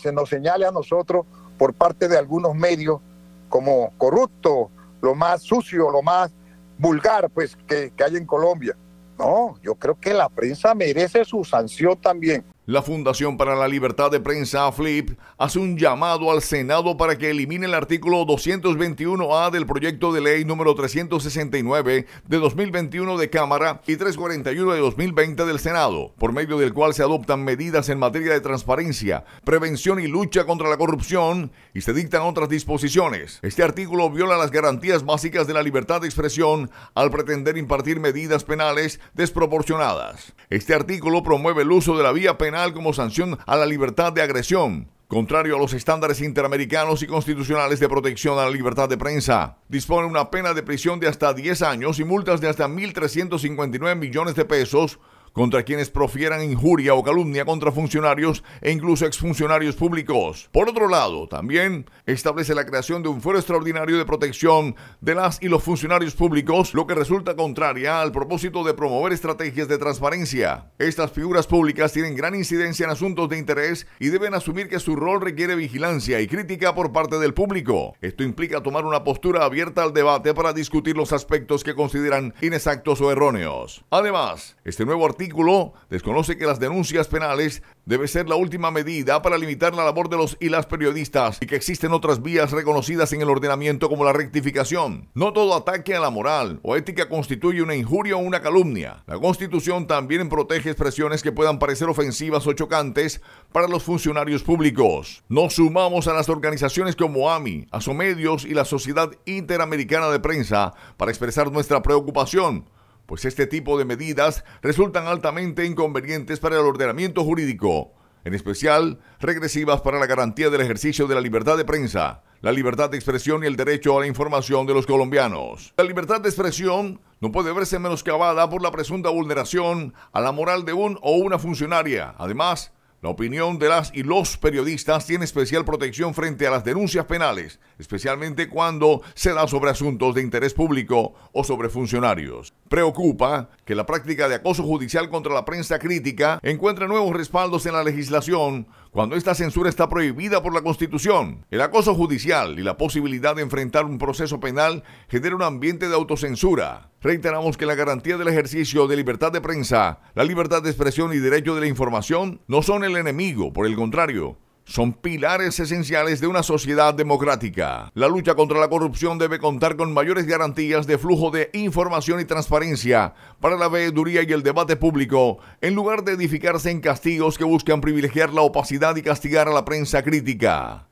se nos señale a nosotros por parte de algunos medios como corrupto, lo más sucio, lo más vulgar pues que, que hay en Colombia. No, yo creo que la prensa merece su sanción también. La Fundación para la Libertad de Prensa, FLIP, hace un llamado al Senado para que elimine el artículo 221A del proyecto de ley número 369 de 2021 de Cámara y 341 de 2020 del Senado, por medio del cual se adoptan medidas en materia de transparencia, prevención y lucha contra la corrupción y se dictan otras disposiciones. Este artículo viola las garantías básicas de la libertad de expresión al pretender impartir medidas penales desproporcionadas. Este artículo promueve el uso de la vía penal como sanción a la libertad de agresión, contrario a los estándares interamericanos y constitucionales de protección a la libertad de prensa. Dispone una pena de prisión de hasta 10 años y multas de hasta 1.359 millones de pesos contra quienes profieran injuria o calumnia contra funcionarios e incluso exfuncionarios públicos. Por otro lado, también establece la creación de un fuero extraordinario de protección de las y los funcionarios públicos, lo que resulta contraria al propósito de promover estrategias de transparencia. Estas figuras públicas tienen gran incidencia en asuntos de interés y deben asumir que su rol requiere vigilancia y crítica por parte del público. Esto implica tomar una postura abierta al debate para discutir los aspectos que consideran inexactos o erróneos. Además, este nuevo artículo artículo desconoce que las denuncias penales debe ser la última medida para limitar la labor de los y las periodistas y que existen otras vías reconocidas en el ordenamiento como la rectificación. No todo ataque a la moral o ética constituye una injuria o una calumnia. La Constitución también protege expresiones que puedan parecer ofensivas o chocantes para los funcionarios públicos. Nos sumamos a las organizaciones como AMI, ASOMEDIOS y la Sociedad Interamericana de Prensa para expresar nuestra preocupación pues este tipo de medidas resultan altamente inconvenientes para el ordenamiento jurídico, en especial regresivas para la garantía del ejercicio de la libertad de prensa, la libertad de expresión y el derecho a la información de los colombianos. La libertad de expresión no puede verse menoscabada por la presunta vulneración a la moral de un o una funcionaria. Además, la opinión de las y los periodistas tiene especial protección frente a las denuncias penales, especialmente cuando se da sobre asuntos de interés público o sobre funcionarios. Preocupa que la práctica de acoso judicial contra la prensa crítica encuentre nuevos respaldos en la legislación cuando esta censura está prohibida por la Constitución. El acoso judicial y la posibilidad de enfrentar un proceso penal genera un ambiente de autocensura. Reiteramos que la garantía del ejercicio de libertad de prensa, la libertad de expresión y derecho de la información no son el enemigo, por el contrario, son pilares esenciales de una sociedad democrática. La lucha contra la corrupción debe contar con mayores garantías de flujo de información y transparencia para la veeduría y el debate público, en lugar de edificarse en castigos que buscan privilegiar la opacidad y castigar a la prensa crítica.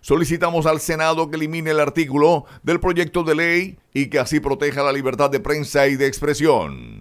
Solicitamos al Senado que elimine el artículo del proyecto de ley y que así proteja la libertad de prensa y de expresión.